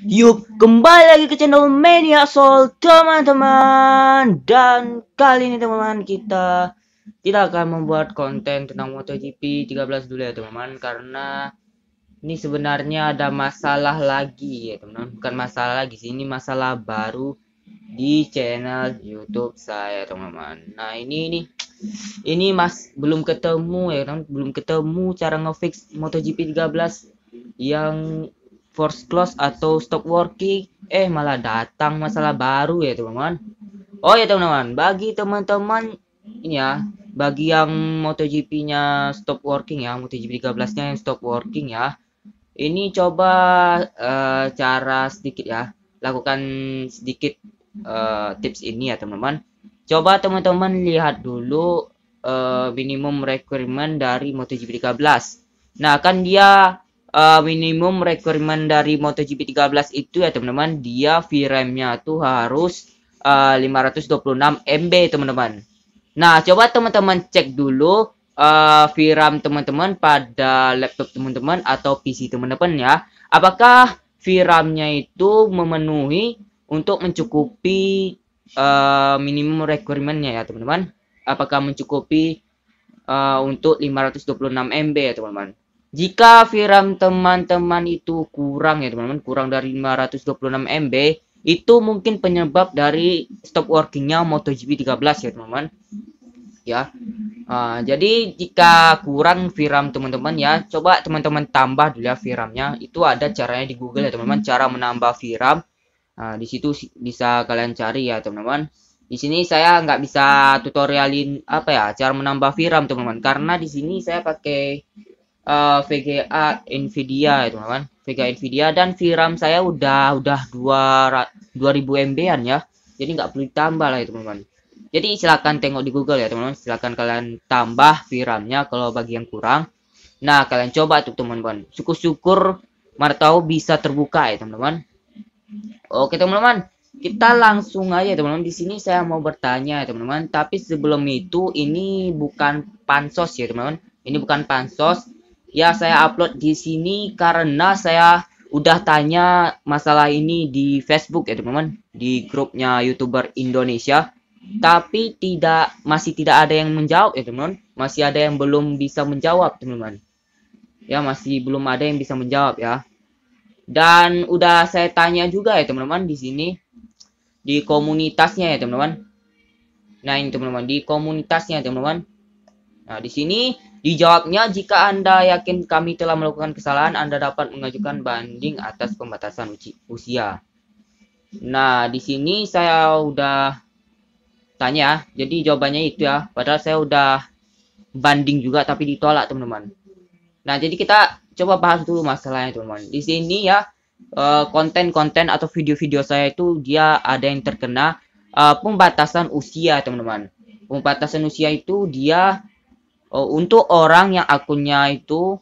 Yuk kembali lagi ke channel Mania Soul teman-teman Dan kali ini teman-teman kita tidak akan membuat konten tentang MotoGP 13 dulu ya teman-teman Karena ini sebenarnya ada masalah lagi ya teman-teman Bukan masalah lagi sih ini masalah baru di channel YouTube saya teman-teman Nah ini ini ini mas belum ketemu ya teman belum ketemu cara ngefix MotoGP 13 yang force close atau stop working eh malah datang masalah baru ya teman-teman oh ya teman-teman bagi teman-teman ini ya bagi yang MotoGP nya stop working ya MotoGP 13 nya yang stop working ya ini coba uh, cara sedikit ya lakukan sedikit uh, tips ini ya teman-teman coba teman-teman lihat dulu uh, minimum requirement dari MotoGP 13 nah kan dia uh, minimum requirement dari MotoGP 13 itu ya teman-teman dia VRAM-nya tuh harus uh, 526 MB teman-teman. Nah, coba teman-teman cek dulu uh, eh, VRAM teman-teman pada laptop teman-teman atau PC teman-teman ya. Apakah VRAM-nya itu memenuhi untuk mencukupi uh, minimum requirement-nya ya teman-teman. Apakah mencukupi uh, untuk 526 MB ya teman-teman. Jika VRAM teman-teman itu kurang ya teman-teman, kurang dari 526 MB, itu mungkin penyebab dari stop workingnya MotoGP 13 ya teman-teman. Ya. Uh, jadi jika kurang VRAM teman-teman ya, coba teman-teman tambah dulu ya VRAMnya Itu ada caranya di Google ya teman-teman, cara menambah VRAM. Uh, ah, di situ bisa kalian cari ya teman-teman. Di sini saya nggak bisa tutorialin apa ya cara menambah VRAM teman-teman karena di sini saya pakai uh, eh, VGA Nvidia itu teman VGA Nvidia dan VRAM saya udah udah 2000 MB-an ya jadi nggak perlu ditambah lah ya teman-teman jadi silahkan tengok di Google ya teman-teman silahkan kalian tambah VRAM-nya kalau bagi yang kurang nah kalian coba tuh teman-teman syukur-syukur mana tahu bisa terbuka ya teman-teman oke teman-teman kita langsung aja teman-teman di sini saya mau bertanya teman-teman tapi sebelum itu ini bukan pansos ya teman-teman ini bukan pansos ya saya mm-hmm. upload di sini karena saya udah tanya masalah ini di Facebook ya teman-teman di grupnya youtuber Indonesia mm-hmm. tapi tidak masih tidak ada yang menjawab ya teman-teman masih ada yang belum bisa menjawab teman-teman ya masih belum ada yang bisa menjawab ya dan udah saya tanya juga ya teman-teman di sini di komunitasnya ya teman-teman nah ini teman-teman di komunitasnya teman-teman Nah, di sini dijawabnya jika Anda yakin kami telah melakukan kesalahan, Anda dapat mengajukan banding atas pembatasan usia. Nah, di sini saya udah tanya, jadi jawabannya itu ya. Padahal saya udah banding juga tapi ditolak, teman-teman. Nah, jadi kita coba bahas dulu masalahnya, teman-teman. Di sini ya eh, konten-konten atau video-video saya itu dia ada yang terkena eh, pembatasan usia, teman-teman. Pembatasan usia itu dia oh, untuk orang yang akunnya itu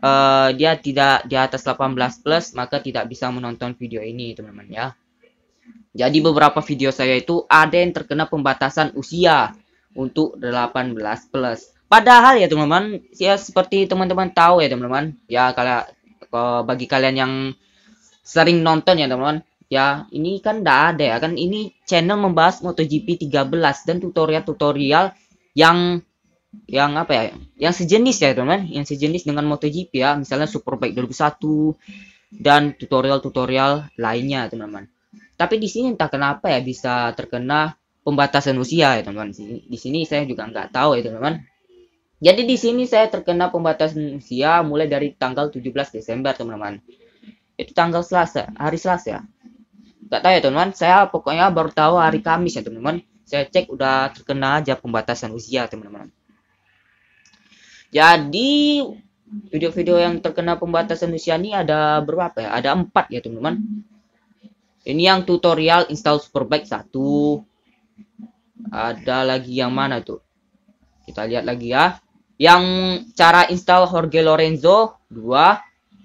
uh, dia tidak di atas 18 plus maka tidak bisa menonton video ini teman-teman ya jadi beberapa video saya itu ada yang terkena pembatasan usia untuk 18 plus padahal ya teman-teman ya seperti teman-teman tahu ya teman-teman ya kalau eh, bagi kalian yang sering nonton ya teman-teman ya ini kan tidak ada ya kan ini channel membahas MotoGP 13 dan tutorial-tutorial yang yang apa ya yang sejenis ya teman yang sejenis dengan MotoGP ya misalnya Superbike 2001 dan tutorial-tutorial lainnya teman-teman tapi di sini entah kenapa ya bisa terkena pembatasan usia ya teman-teman di sini saya juga nggak tahu ya teman-teman jadi di sini saya terkena pembatasan usia mulai dari tanggal 17 Desember teman-teman itu tanggal Selasa hari Selasa ya nggak tahu ya teman-teman saya pokoknya baru tahu hari Kamis ya teman-teman saya cek udah terkena aja pembatasan usia teman-teman jadi video-video yang terkena pembatasan usia ini ada berapa ya? Ada empat ya teman-teman. Ini yang tutorial install Superbike satu. Ada lagi yang mana tuh? Kita lihat lagi ya. Yang cara install Jorge Lorenzo dua.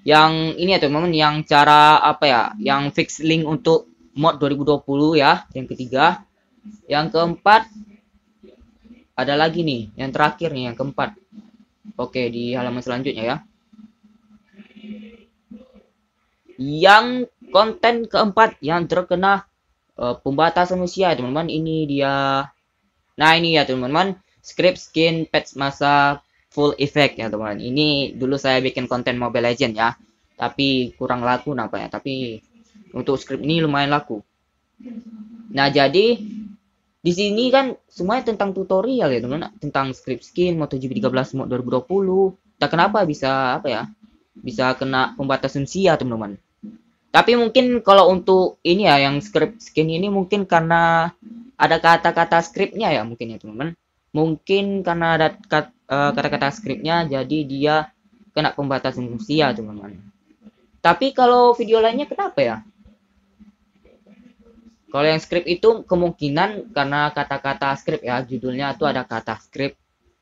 Yang ini ya teman-teman, yang cara apa ya? Yang fix link untuk mod 2020 ya. Yang ketiga. Yang keempat ada lagi nih, yang terakhir nih, yang keempat Oke, di halaman selanjutnya ya. Yang konten keempat yang terkena uh, pembatasan usia, teman-teman, ini dia. Nah, ini ya, teman-teman, script skin patch masa full effect ya, teman-teman. Ini dulu saya bikin konten Mobile Legend ya, tapi kurang laku nampaknya, tapi untuk script ini lumayan laku. Nah, jadi di sini kan semuanya tentang tutorial ya teman-teman tentang script skin MotoGP 13 mod 2020 tak kenapa bisa apa ya bisa kena pembatasan sia teman-teman tapi mungkin kalau untuk ini ya yang script skin ini mungkin karena ada kata-kata scriptnya ya mungkin ya teman-teman mungkin karena ada eh, kata-kata scriptnya jadi dia kena pembatasan usia teman-teman tapi kalau video lainnya kenapa ya kalau yang script itu kemungkinan karena kata-kata script ya judulnya itu ada kata script.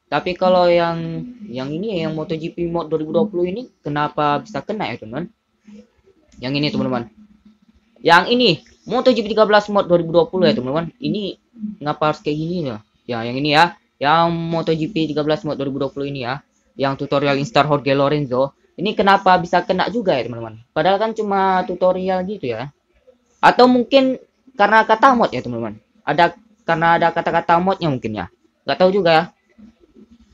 Tapi kalau yang yang ini yang MotoGP Mod 2020 ini kenapa bisa kena ya teman? Yang ini teman-teman. Yang ini MotoGP 13 Mod 2020 ya teman-teman. Ini ngapa harus kayak gini ya? Ya yang ini ya. Yang MotoGP 13 Mod 2020 ini ya. Yang tutorial install Jorge Lorenzo. Ini kenapa bisa kena juga ya teman-teman? Padahal kan cuma tutorial gitu ya. Atau mungkin karena kata mod ya teman-teman ada karena ada kata-kata modnya mungkin ya nggak tahu juga ya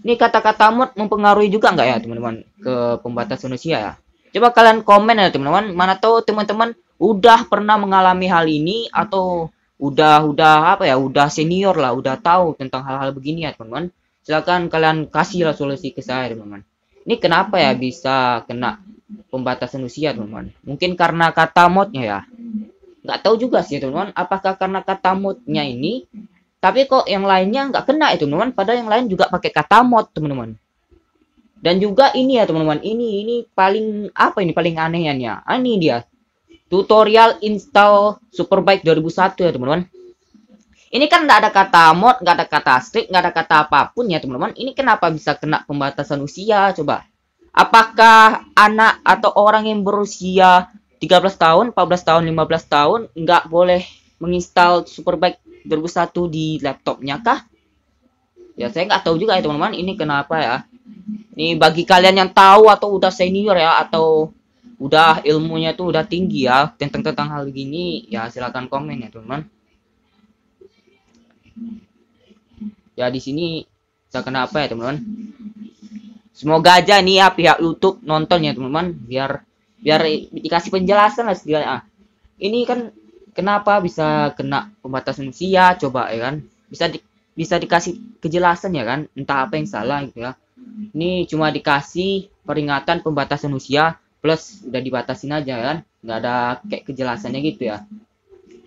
ini kata-kata mod mempengaruhi juga nggak ya teman-teman ke pembatasan usia ya coba kalian komen ya teman-teman mana tahu teman-teman udah pernah mengalami hal ini atau udah udah apa ya udah senior lah udah tahu tentang hal-hal begini ya teman-teman silakan kalian kasihlah solusi ke saya teman-teman ini kenapa ya bisa kena pembatasan usia teman-teman mungkin karena kata modnya ya nggak tahu juga sih teman-teman apakah karena kata modnya ini tapi kok yang lainnya nggak kena itu ya, teman-teman padahal yang lain juga pakai kata mod teman-teman dan juga ini ya teman-teman ini ini paling apa ini paling anehnya ya ah, ini dia tutorial install Superbike 2001 ya teman-teman ini kan nggak ada kata mod, nggak ada kata strip nggak ada kata apapun ya teman-teman. Ini kenapa bisa kena pembatasan usia? Coba. Apakah anak atau orang yang berusia 13 tahun, 14 tahun, 15 tahun nggak boleh menginstal Superbike 2001 di laptopnya kah? Ya saya nggak tahu juga ya teman-teman ini kenapa ya. Ini bagi kalian yang tahu atau udah senior ya atau udah ilmunya tuh udah tinggi ya tentang tentang hal gini ya silahkan komen ya teman-teman. Ya di sini saya kenapa ya teman-teman. Semoga aja nih ya pihak YouTube nonton ya teman-teman biar biar hmm. dikasih penjelasan lah segala ah, ini kan kenapa bisa kena pembatasan usia coba ya kan bisa di, bisa dikasih kejelasan ya kan entah apa yang salah gitu ya ini cuma dikasih peringatan pembatasan usia plus udah dibatasi aja ya kan nggak ada kayak kejelasannya gitu ya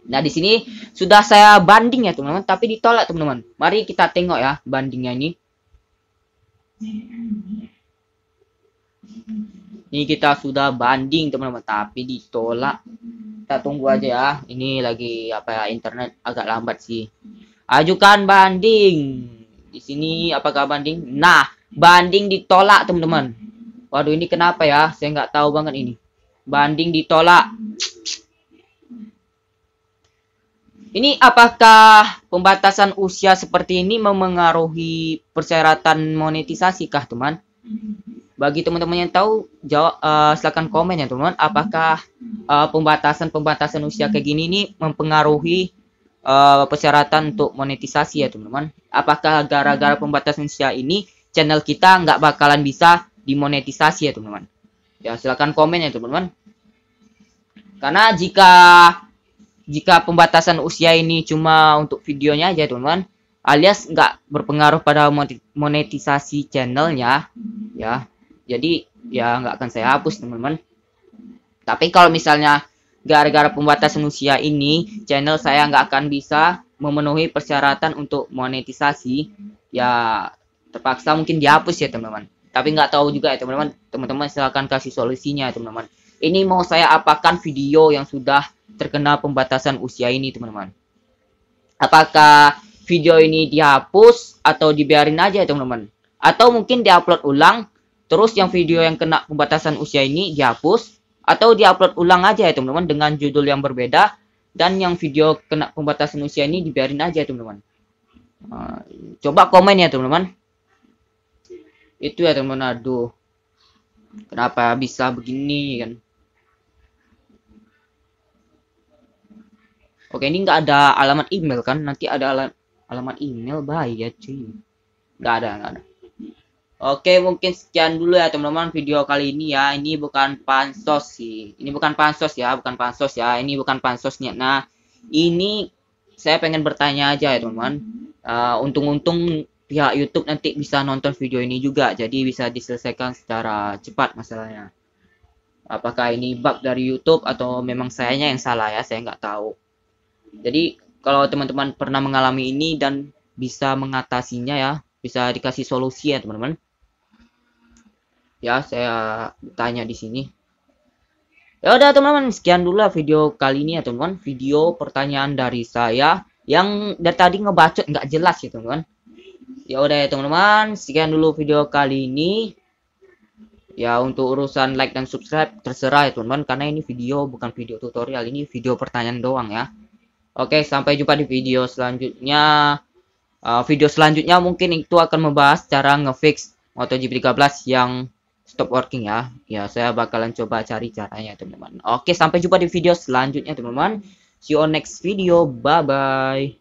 nah di sini sudah saya banding ya teman-teman tapi ditolak teman-teman mari kita tengok ya bandingnya ini ini kita sudah banding teman-teman, tapi ditolak. Kita tunggu aja ya. Ini lagi apa ya internet agak lambat sih. Ajukan banding. Di sini apakah banding? Nah, banding ditolak teman-teman. Waduh ini kenapa ya? Saya nggak tahu banget ini. Banding ditolak. Ini apakah pembatasan usia seperti ini memengaruhi persyaratan monetisasi kah, teman? Bagi teman-teman yang tahu, jawab uh, eh, silakan komen ya teman-teman. Apakah eh, pembatasan-pembatasan uh, usia kayak gini ini mempengaruhi uh, persyaratan untuk monetisasi ya teman-teman? Apakah gara-gara pembatasan usia ini channel kita nggak bakalan bisa dimonetisasi ya teman-teman? Ya silakan komen ya teman-teman. Karena jika jika pembatasan usia ini cuma untuk videonya aja teman-teman alias nggak berpengaruh pada monetisasi channelnya ya jadi ya nggak akan saya hapus teman-teman tapi kalau misalnya gara-gara pembatasan usia ini channel saya nggak akan bisa memenuhi persyaratan untuk monetisasi ya terpaksa mungkin dihapus ya teman-teman tapi nggak tahu juga ya teman-teman teman-teman silahkan kasih solusinya teman-teman ini mau saya apakan video yang sudah terkena pembatasan usia ini teman-teman apakah video ini dihapus atau dibiarin aja ya teman-teman atau mungkin diupload ulang Terus yang video yang kena pembatasan usia ini dihapus atau diupload ulang aja ya teman-teman dengan judul yang berbeda dan yang video kena pembatasan usia ini dibiarin aja ya teman-teman. Uh, coba komen ya teman-teman. Itu ya teman-teman aduh. Kenapa bisa begini kan? Oke ini nggak ada alamat email kan? Nanti ada alamat email bahaya cuy. Nggak ada nggak ada. Oke, mungkin sekian dulu ya teman-teman video kali ini ya. Ini bukan pansos sih. Ini bukan pansos ya, bukan pansos ya. Ini bukan pansosnya. Nah, ini saya pengen bertanya aja ya teman-teman. Uh, untung-untung pihak YouTube nanti bisa nonton video ini juga. Jadi bisa diselesaikan secara cepat masalahnya. Apakah ini bug dari YouTube atau memang sayanya yang salah ya? Saya nggak tahu. Jadi kalau teman-teman pernah mengalami ini dan bisa mengatasinya ya, bisa dikasih solusi ya teman-teman ya saya tanya di sini ya udah teman-teman sekian dulu video kali ini ya teman-teman video pertanyaan dari saya yang dari tadi ngebacot nggak jelas gitu ya, teman ya udah ya teman-teman sekian dulu video kali ini ya untuk urusan like dan subscribe terserah ya teman-teman karena ini video bukan video tutorial ini video pertanyaan doang ya oke sampai jumpa di video selanjutnya uh, video selanjutnya mungkin itu akan membahas cara ngefix MotoGP 13 yang stop working ya. Ya, saya bakalan coba cari caranya, teman-teman. Oke, sampai jumpa di video selanjutnya, teman-teman. See you on next video. Bye-bye.